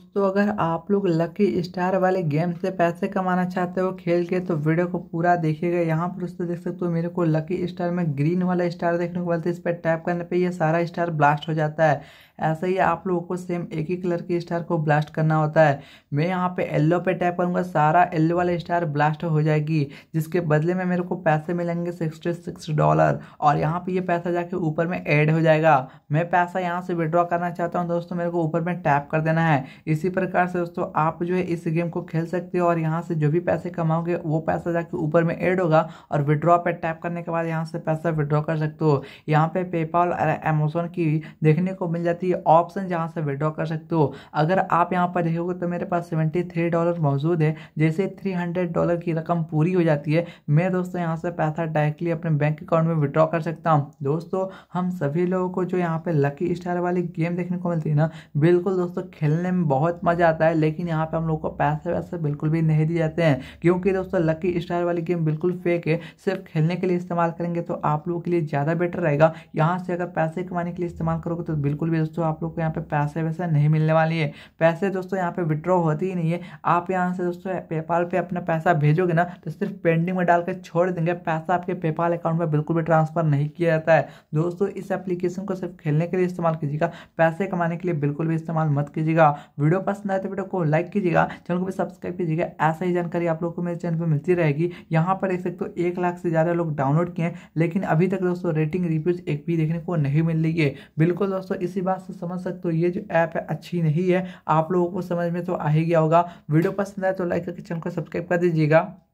दोस्तों अगर आप लोग लकी स्टार वाले गेम से पैसे कमाना चाहते हो खेल के तो वीडियो को पूरा देखिएगा यहाँ पर उससे देख सकते हो मेरे को लकी स्टार में ग्रीन वाला स्टार देखने को मिलता है इस पर टैप करने पे ये सारा स्टार ब्लास्ट हो जाता है ऐसे ही आप लोगों को सेम एक ही कलर के स्टार को ब्लास्ट करना होता है मैं यहाँ पे येल्लो पे टैप करूँगा सारा येल्लो वाला स्टार ब्लास्ट हो जाएगी जिसके बदले में मेरे को पैसे मिलेंगे सिक्सटी सिक्स डॉलर और यहाँ पे ये पैसा जाके ऊपर में ऐड हो जाएगा मैं पैसा यहाँ से विड्रॉ करना चाहता हूँ दोस्तों मेरे को ऊपर में टैप कर देना है इसी प्रकार से दोस्तों आप जो है इस गेम को खेल सकते हो और यहाँ से जो भी पैसे कमाओगे वो पैसा जाके ऊपर में ऐड होगा और विड्रॉ पर टैप करने के बाद यहाँ से पैसा विड्रॉ कर सकते हो यहाँ पे पेपॉल और अमेजोन की देखने को मिल जाती है ऑप्शन जहाँ से विड्रॉ कर सकते हो अगर आप यहाँ पर रहोगे तो मेरे पास सेवेंटी थ्री डॉलर मौजूद है जैसे थ्री हंड्रेड डॉलर की रकम पूरी हो जाती है मैं दोस्तों यहाँ से पैसा डायरेक्टली अपने बैंक अकाउंट में विड्रॉ कर सकता हूँ दोस्तों हम सभी लोगों को जो यहाँ पे लकी स्टार वाली गेम देखने को मिलती है ना बिल्कुल दोस्तों खेलने में बहुत मज़ा आता है लेकिन यहाँ पे हम लोग को पैसे वैसे बिल्कुल भी नहीं दिए जाते हैं क्योंकि दोस्तों लकी स्टार वाली गेम बिल्कुल फेक है सिर्फ खेलने के लिए इस्तेमाल करेंगे तो आप लोगों के लिए ज़्यादा बेटर रहेगा यहाँ से अगर पैसे कमाने के लिए इस्तेमाल करोगे तो बिल्कुल भी दोस्तों आप लोग को यहाँ पे पैसे वैसे नहीं मिलने वाली है पैसे दोस्तों यहाँ पे विड्रॉ होती ही नहीं है आप यहाँ से दोस्तों पेपाल पर पे अपना पैसा भेजोगे ना तो सिर्फ पेंडिंग में डाल कर छोड़ देंगे पैसा आपके पेपाल अकाउंट में बिल्कुल भी ट्रांसफर नहीं किया जाता है दोस्तों इस एप्लीकेशन को सिर्फ खेलने के लिए इस्तेमाल कीजिएगा पैसे कमाने के लिए बिल्कुल भी इस्तेमाल मत कीजिएगा वीडियो पसंद आए तो वीडियो को लाइक कीजिएगा चैनल को भी सब्सक्राइब कीजिएगा ऐसा ही जानकारी आप लोग को मेरे चैनल पर मिलती रहेगी यहाँ पर देख सकते हो एक लाख से ज़्यादा लोग डाउनलोड किए हैं लेकिन अभी तक दोस्तों रेटिंग रिव्यूज एक भी देखने को नहीं मिल रही है बिल्कुल दोस्तों इसी बात से समझ सकते हो ये जो ऐप है अच्छी नहीं है आप लोगों को समझ में तो आ ही गया होगा वीडियो पसंद आए तो लाइक करके चैनल को सब्सक्राइब कर दीजिएगा